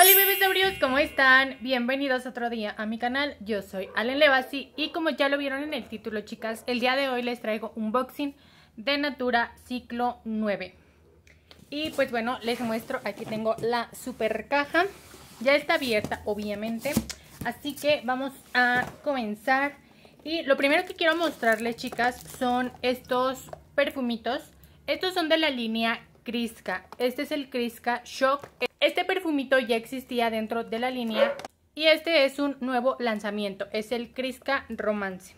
Hola bebés ¿cómo están? Bienvenidos otro día a mi canal, yo soy Allen Levasi y como ya lo vieron en el título chicas, el día de hoy les traigo un boxing de Natura Ciclo 9 Y pues bueno, les muestro, aquí tengo la super caja, ya está abierta obviamente, así que vamos a comenzar Y lo primero que quiero mostrarles chicas son estos perfumitos, estos son de la línea Crisca, este es el Crisca Shock este perfumito ya existía dentro de la línea y este es un nuevo lanzamiento, es el Crisca Romance.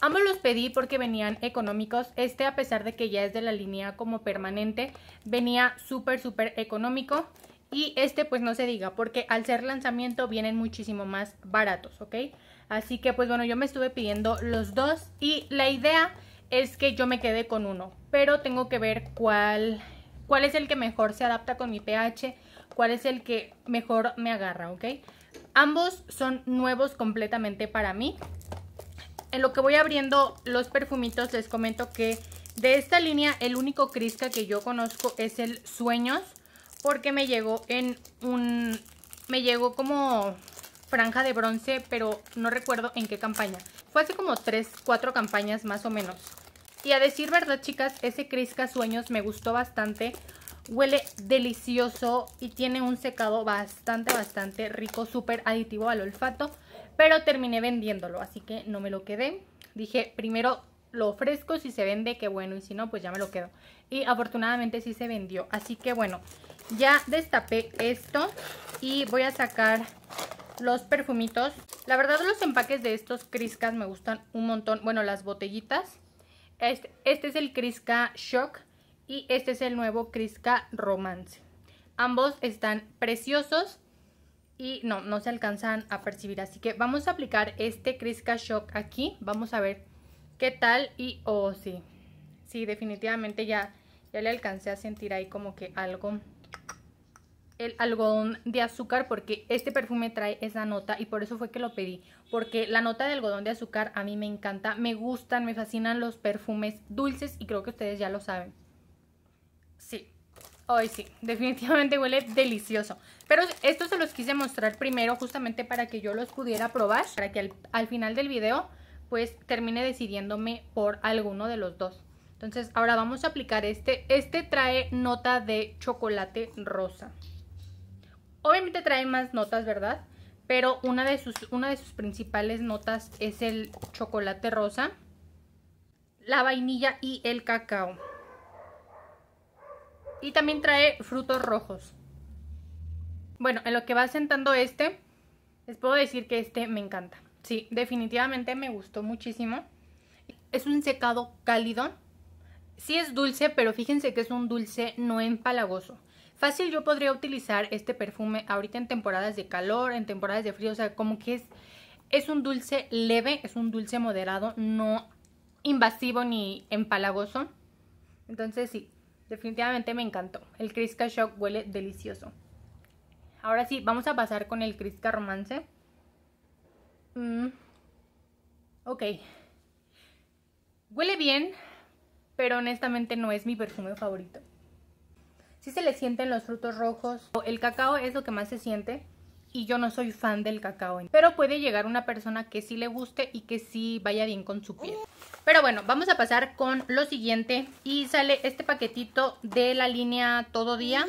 Ambos los pedí porque venían económicos. Este, a pesar de que ya es de la línea como permanente, venía súper, súper económico. Y este, pues no se diga, porque al ser lanzamiento vienen muchísimo más baratos, ¿ok? Así que, pues bueno, yo me estuve pidiendo los dos. Y la idea es que yo me quedé con uno. Pero tengo que ver cuál, cuál es el que mejor se adapta con mi pH cuál es el que mejor me agarra, ¿ok? Ambos son nuevos completamente para mí. En lo que voy abriendo los perfumitos les comento que de esta línea el único Crisca que yo conozco es el Sueños porque me llegó en un... me llegó como franja de bronce, pero no recuerdo en qué campaña. Fue hace como 3, 4 campañas más o menos. Y a decir verdad, chicas, ese Crisca Sueños me gustó bastante Huele delicioso y tiene un secado bastante, bastante rico, súper aditivo al olfato. Pero terminé vendiéndolo, así que no me lo quedé. Dije, primero lo ofrezco, si se vende, qué bueno, y si no, pues ya me lo quedo. Y afortunadamente sí se vendió, así que bueno, ya destapé esto y voy a sacar los perfumitos. La verdad los empaques de estos Criscas me gustan un montón, bueno, las botellitas. Este, este es el Crisca Shock y este es el nuevo Crisca Romance. Ambos están preciosos y no, no se alcanzan a percibir. Así que vamos a aplicar este Crisca Shock aquí. Vamos a ver qué tal y oh sí, sí, definitivamente ya, ya le alcancé a sentir ahí como que algo el algodón de azúcar porque este perfume trae esa nota y por eso fue que lo pedí. Porque la nota de algodón de azúcar a mí me encanta, me gustan, me fascinan los perfumes dulces y creo que ustedes ya lo saben. Sí, hoy sí, definitivamente huele delicioso. Pero estos se los quise mostrar primero justamente para que yo los pudiera probar, para que al, final del video pues termine decidiéndome por alguno de los dos. Entonces ahora vamos a aplicar este. Este trae nota de chocolate rosa. Obviamente trae más notas, ¿verdad? Pero una de sus, una de sus principales notas es el chocolate rosa, la vainilla y el cacao y también trae frutos rojos. Bueno, en lo que va sentando este, les puedo decir que este me encanta. Sí, definitivamente me gustó muchísimo. Es un secado cálido. Sí es dulce, pero fíjense que es un dulce no empalagoso. Fácil yo podría utilizar este perfume ahorita en temporadas de calor, en temporadas de frío, o sea, como que es, es un dulce leve, es un dulce moderado, no invasivo ni empalagoso. Entonces sí, Definitivamente me encantó. El Crisca Shock huele delicioso. Ahora sí, vamos a pasar con el Crisca Romance. Mm. Ok. Huele bien, pero honestamente no es mi perfume favorito. Sí se le sienten los frutos rojos. El cacao es lo que más se siente y yo no soy fan del cacao. Pero puede llegar una persona que sí le guste y que sí vaya bien con su piel. Pero bueno, vamos a pasar con lo siguiente. Y sale este paquetito de la línea Todo Día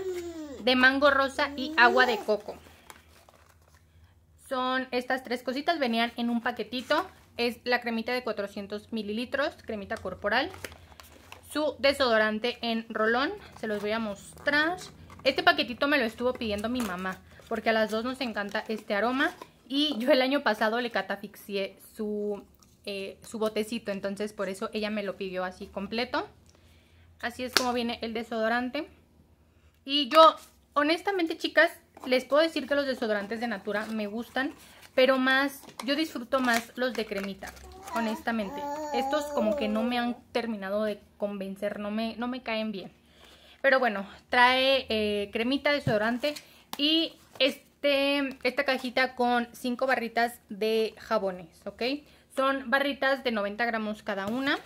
de mango rosa y agua de coco. Son estas tres cositas, venían en un paquetito. Es la cremita de 400 mililitros, cremita corporal. Su desodorante en rolón, se los voy a mostrar. Este paquetito me lo estuvo pidiendo mi mamá porque a las dos nos encanta este aroma. Y yo el año pasado le catafixié su, eh, su botecito, entonces por eso ella me lo pidió así completo. Así es como viene el desodorante. Y yo, honestamente, chicas, les puedo decir que los desodorantes de Natura me gustan, pero más, yo disfruto más los de cremita, honestamente. Estos como que no me han terminado de convencer, no me, no me caen bien. Pero bueno, trae eh, cremita, desodorante y este, esta cajita con 5 barritas de jabones, ¿ok? Son barritas de 90 gramos cada una.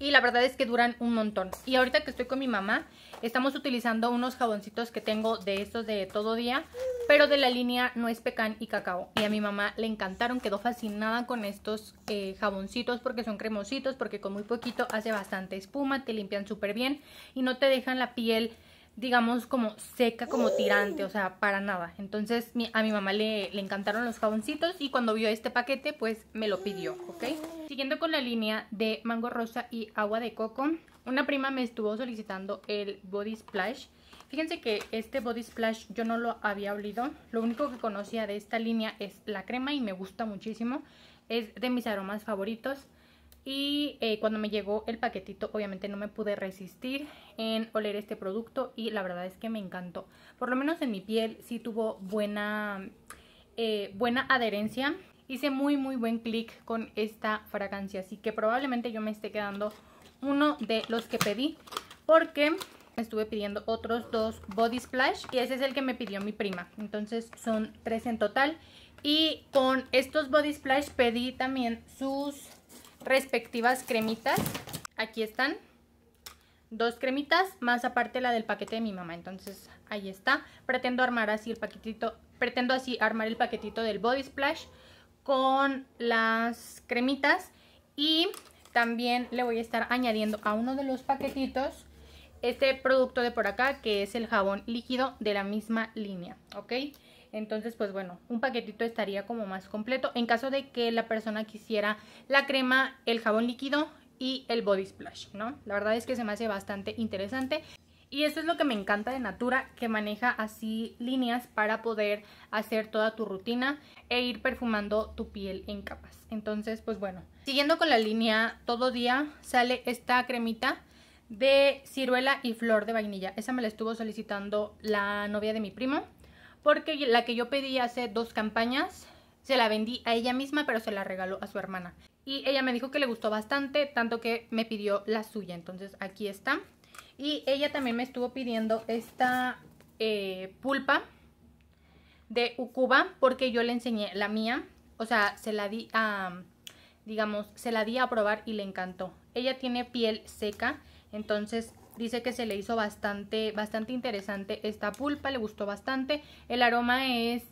Y la verdad es que duran un montón. Y ahorita que estoy con mi mamá, estamos utilizando unos jaboncitos que tengo de estos de todo día, pero de la línea no es pecan y cacao. Y a mi mamá le encantaron, quedó fascinada con estos eh, jaboncitos porque son cremositos, porque con muy poquito hace bastante espuma, te limpian súper bien y no te dejan la piel digamos, como seca, como tirante, o sea, para nada. Entonces a mi mamá le, encantaron los jaboncitos y cuando vio este paquete, pues me lo pidió, ¿ok? Siguiendo con la línea de mango rosa y agua de coco, una prima me estuvo solicitando el Body Splash. Fíjense que este Body Splash yo no lo había olido, lo único que conocía de esta línea es la crema y me gusta muchísimo, es de mis aromas favoritos. Y eh, cuando me llegó el paquetito, obviamente no me pude resistir en oler este producto y la verdad es que me encantó. Por lo menos en mi piel Si tuvo buena, eh, buena adherencia. Hice muy muy buen clic con esta fragancia, así que probablemente yo me esté quedando uno de los que pedí porque estuve pidiendo otros dos body splash y ese es el que me pidió mi prima. Entonces son tres en total. Y con estos body splash pedí también sus respectivas cremitas. Aquí están dos cremitas, más aparte la del paquete de mi mamá. Entonces ahí está. Pretendo armar así el paquetito, pretendo así armar el paquetito del Body Splash con las cremitas. Y también le voy a estar añadiendo a uno de los paquetitos este producto de por acá que es el jabón líquido de la misma línea, ¿ok? Entonces, pues bueno, un paquetito estaría como más completo. En caso de que la persona quisiera la crema, el jabón líquido y el body splash, ¿no? La verdad es que se me hace bastante interesante. Y esto es lo que me encanta de Natura, que maneja así líneas para poder hacer toda tu rutina e ir perfumando tu piel en capas. Entonces, pues bueno, siguiendo con la línea, todo día sale esta cremita de ciruela y flor de vainilla. Esa me la estuvo solicitando la novia de mi primo, porque la que yo pedí hace dos campañas se la vendí a ella misma, pero se la regaló a su hermana. Y ella me dijo que le gustó bastante, tanto que me pidió la suya. Entonces aquí está. Y ella también me estuvo pidiendo esta eh, pulpa de Ucuba porque yo le enseñé la mía. O sea, se la di a, digamos, se la di a probar y le encantó. Ella tiene piel seca, entonces dice que se le hizo bastante, bastante interesante esta pulpa, le gustó bastante. El aroma es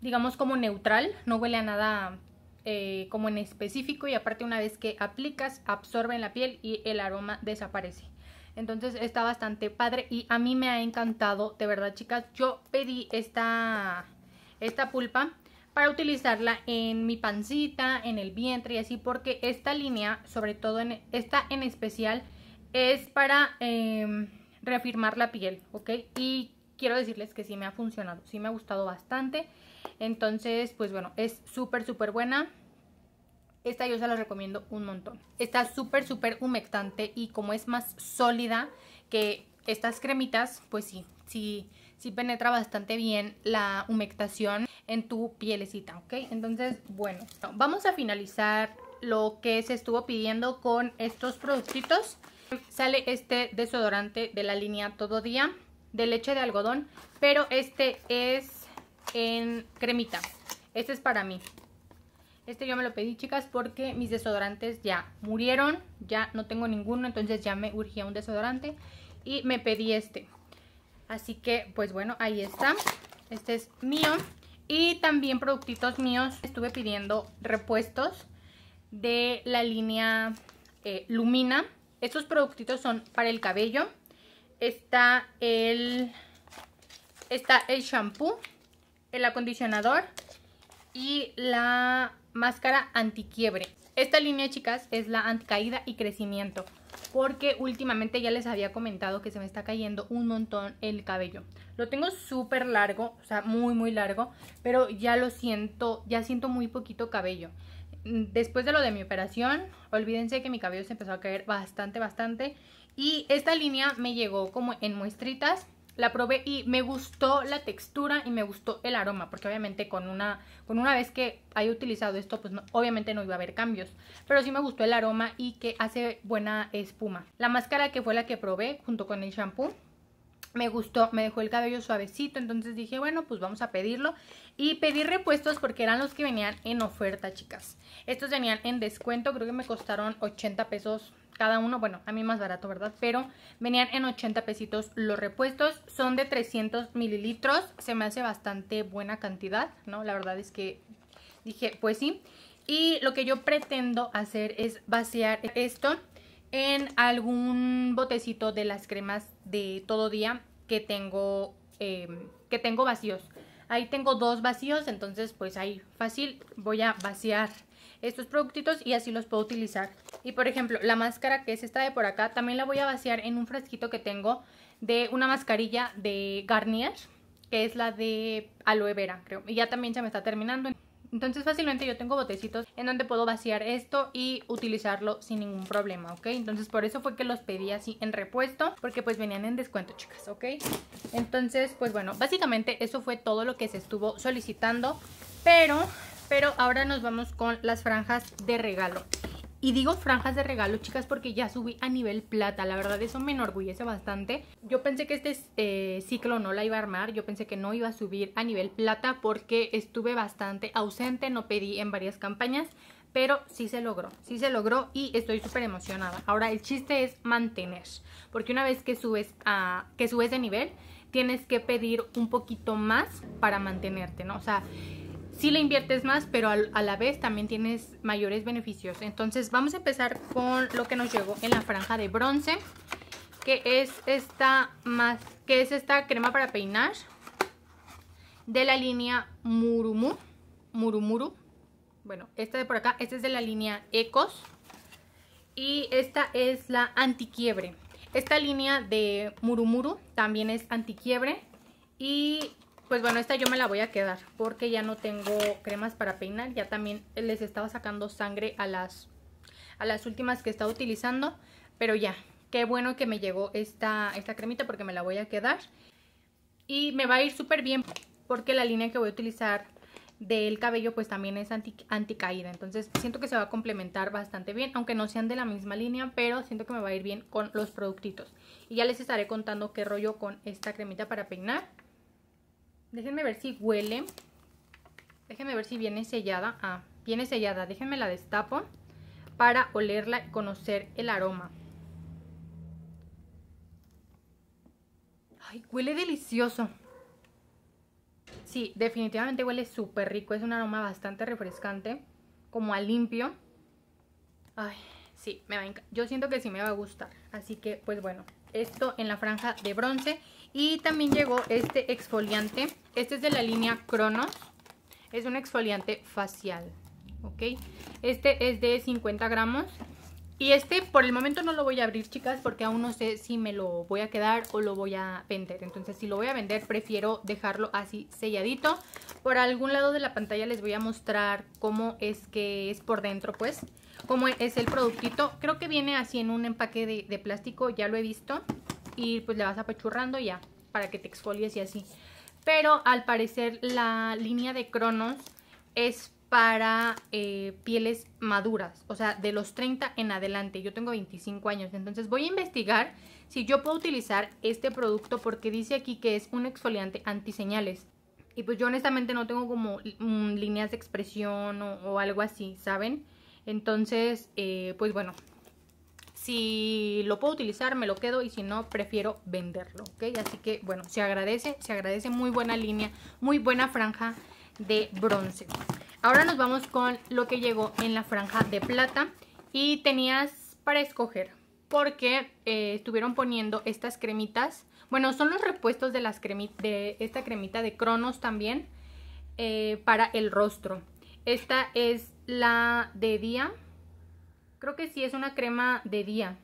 digamos, como neutral, no huele a nada eh, como en específico y aparte una vez que aplicas, absorbe en la piel y el aroma desaparece. Entonces está bastante padre y a mí me ha encantado, de verdad chicas, yo pedí esta, esta pulpa para utilizarla en mi pancita, en el vientre y así, porque esta línea, sobre todo en esta en especial, es para em, reafirmar la piel, ¿ok? Y quiero decirles que sí me ha funcionado, sí me ha gustado bastante. Entonces, pues bueno, es súper, súper buena. Esta yo se la recomiendo un montón. Está súper, súper humectante y como es más sólida que estas cremitas, pues sí, sí, penetra bastante bien la humectación en tu pielecita, ¿ok? Entonces, bueno, vamos a finalizar lo que se estuvo pidiendo con estos productitos. Sale este desodorante de la línea Todo Día de leche de algodón, pero este es en cremita. Este es para mí. Este yo me lo pedí, chicas, porque mis desodorantes ya murieron. Ya no tengo ninguno, entonces ya me urgía un desodorante. Y me pedí este. Así que, pues bueno, ahí está. Este es mío. Y también productitos míos. Estuve pidiendo repuestos de la línea eh, Lumina. Estos productitos son para el cabello. Está el, está el shampoo el acondicionador y la máscara antiquiebre. Esta línea, chicas, es la anticaída y crecimiento. Porque últimamente ya les había comentado que se me está cayendo un montón el cabello. Lo tengo súper largo, o sea, muy, muy largo. Pero ya lo siento, ya siento muy poquito cabello. Después de lo de mi operación, olvídense que mi cabello se empezó a caer bastante, bastante. Y esta línea me llegó como en muestritas la probé y me gustó la textura y me gustó el aroma, porque obviamente con una, con una vez que haya utilizado esto, pues obviamente no iba a haber cambios, pero sí me gustó el aroma y que hace buena espuma. La máscara que fue la que probé junto con el shampoo, me gustó, me dejó el cabello suavecito, entonces dije, bueno, pues vamos a pedirlo. Y pedí repuestos porque eran los que venían en oferta, chicas. Estos venían en descuento, creo que me costaron 80 pesos cada uno, bueno, a mí más barato, ¿verdad? Pero venían en 80 pesitos los repuestos, son de 300 mililitros, se me hace bastante buena cantidad, ¿no? La verdad es que dije, pues sí. Y lo que yo pretendo hacer es vaciar esto en algún botecito de las cremas de todo día que tengo, em, que tengo vacíos. Ahí tengo dos vacíos, entonces pues ahí fácil voy a vaciar estos productitos y así los puedo utilizar. Y por ejemplo, la máscara que es esta de por acá, también la voy a vaciar en un frasquito que tengo de una mascarilla de Garnier, que es la de aloe vera, creo. Y ya también se me está terminando. Entonces fácilmente yo tengo botecitos en donde puedo vaciar esto y utilizarlo sin ningún problema, ¿ok? Entonces por eso fue que los pedí así en repuesto, porque pues venían en descuento, chicas, ¿ok? Entonces, pues bueno, básicamente eso fue todo lo que se estuvo solicitando, pero pero ahora nos vamos con las franjas de regalo. Y digo franjas de regalo, chicas, porque ya subí a nivel plata. La verdad, eso me enorgullece bastante. Yo pensé que este eh, ciclo no la iba a armar. Yo pensé que no iba a subir a nivel plata porque estuve bastante ausente. No pedí en varias campañas. Pero sí se logró, sí se logró y estoy súper emocionada. Ahora, el chiste es mantener. Porque una vez que subes, a, que subes de nivel, tienes que pedir un poquito más para mantenerte, ¿no? O sea si le inviertes más, pero a la vez también tienes mayores beneficios. Entonces vamos a empezar con lo que nos llegó en la franja de bronce, que es esta, más, que es esta crema para peinar de la línea Murumu, Murumuru. Bueno, esta de por acá, esta es de la línea Ecos y esta es la antiquiebre. Esta línea de Murumuru también es antiquiebre y pues bueno, esta yo me la voy a quedar porque ya no tengo cremas para peinar. Ya también les estaba sacando sangre a las, a las últimas que estado utilizando. Pero ya, qué bueno que me llegó esta, esta cremita porque me la voy a quedar. Y me va a ir súper bien porque la línea que voy a utilizar del cabello pues también es anti, anticaída. Entonces siento que se va a complementar bastante bien, aunque no sean de la misma línea, pero siento que me va a ir bien con los productitos. Y ya les estaré contando qué rollo con esta cremita para peinar. Déjenme ver si huele. Déjenme ver si viene sellada. Ah, viene sellada. Déjenme la destapo para olerla y conocer el aroma. Ay, huele delicioso. Sí, definitivamente huele súper rico. Es un aroma bastante refrescante, como a limpio. Ay, sí, me va Yo siento que sí me va a gustar. Así que, pues bueno, esto en la franja de bronce. Y también llegó este exfoliante. Este es de la línea Cronos. Es un exfoliante facial. ¿Ok? Este es de 50 gramos. Y este por el momento no lo voy a abrir, chicas, porque aún no sé si me lo voy a quedar o lo voy a vender. Entonces, si lo voy a vender, prefiero dejarlo así selladito. Por algún lado de la pantalla les voy a mostrar cómo es que es por dentro, pues. Cómo es el productito. Creo que viene así en un empaque de, de plástico, ya lo he visto y pues le vas apachurrando ya para que te exfolies y así. Pero al parecer la línea de Cronos es para eh, pieles maduras, o sea, de los 30 en adelante. Yo tengo 25 años, entonces voy a investigar si yo puedo utilizar este producto porque dice aquí que es un exfoliante antiseñales. Y pues yo honestamente no tengo como mm, líneas de expresión o, algo así, ¿saben? Entonces, eh, pues bueno, si lo puedo utilizar, me lo quedo y si no, prefiero venderlo, ¿ok? Así que, bueno, se agradece, se agradece muy buena línea, muy buena franja de bronce. Ahora nos vamos con lo que llegó en la franja de plata y tenías para escoger porque eh, estuvieron poniendo estas cremitas. Bueno, son los repuestos de, las de esta cremita de Cronos también eh, para el rostro. Esta es la de día, Creo que sí es una crema de día.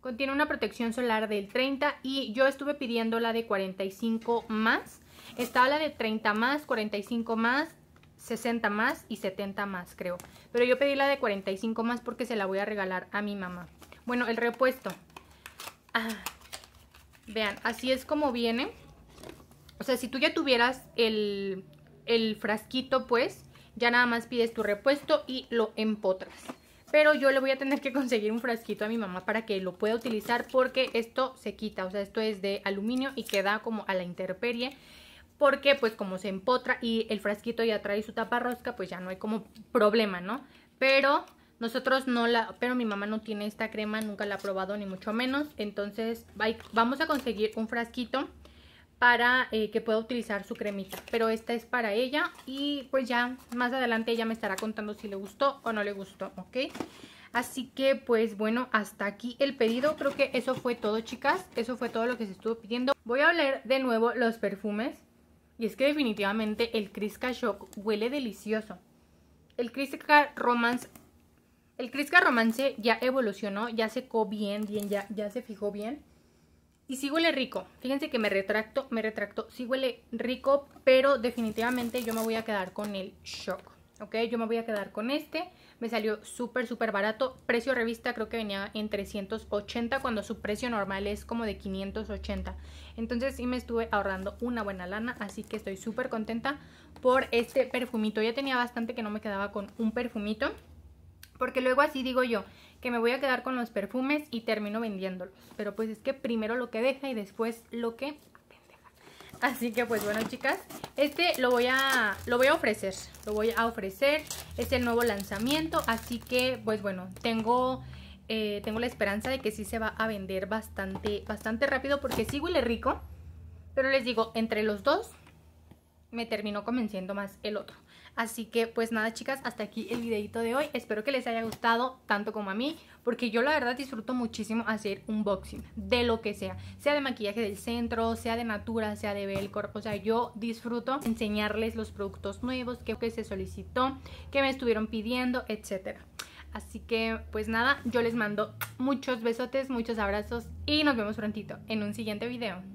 Contiene una protección solar del 30 y yo estuve pidiendo la de 45 más. Estaba la de 30 más, 45 más, 60 más y 70 más creo. Pero yo pedí la de 45 más porque se la voy a regalar a mi mamá. Bueno, el repuesto. Ah, vean, así es como viene. O sea, si tú ya tuvieras el, el frasquito pues, ya nada más pides tu repuesto y lo empotras pero yo le voy a tener que conseguir un frasquito a mi mamá para que lo pueda utilizar porque esto se quita, o sea, esto es de aluminio y queda como a la intemperie porque pues como se empotra y el frasquito ya trae su tapa rosca, pues ya no hay como problema, ¿no? Pero nosotros no la, pero mi mamá no tiene esta crema, nunca la ha probado ni mucho menos, entonces vamos a conseguir un frasquito para eh, que pueda utilizar su cremita. Pero esta es para ella y pues ya más adelante ella me estará contando si le gustó o no le gustó, ¿ok? Así que pues bueno, hasta aquí el pedido. Creo que eso fue todo, chicas. Eso fue todo lo que se estuvo pidiendo. Voy a oler de nuevo los perfumes. Y es que definitivamente el Crisca Shock huele delicioso. El Crisca Romance... El Crisca Romance ya evolucionó, ya secó bien, bien, ya, ya se fijó bien. Y sí huele rico. Fíjense que me retracto, me retracto. Sí huele rico, pero definitivamente yo me voy a quedar con el shock. ¿Ok? Yo me voy a quedar con este. Me salió súper, súper barato. Precio revista creo que venía en 380 cuando su precio normal es como de 580. Entonces sí me estuve ahorrando una buena lana. Así que estoy súper contenta por este perfumito. Ya tenía bastante que no me quedaba con un perfumito. Porque luego así digo yo, que me voy a quedar con los perfumes y termino vendiéndolos. Pero pues es que primero lo que deja y después lo que Así que pues bueno chicas, este lo voy a lo voy a ofrecer, lo voy a ofrecer, es el nuevo lanzamiento, así que pues bueno, tengo eh, tengo la esperanza de que sí se va a vender bastante bastante rápido porque sí huele rico, pero les digo, entre los dos me terminó convenciendo más el otro. Así que pues nada chicas, hasta aquí el videito de hoy. Espero que les haya gustado tanto como a mí, porque yo la verdad disfruto muchísimo hacer unboxing de lo que sea, sea de maquillaje del centro, sea de Natura, sea de Belcor, o sea, yo disfruto enseñarles los productos nuevos que, que se solicitó, que me estuvieron pidiendo, etc. Así que pues nada, yo les mando muchos besotes, muchos abrazos y nos vemos prontito en un siguiente video.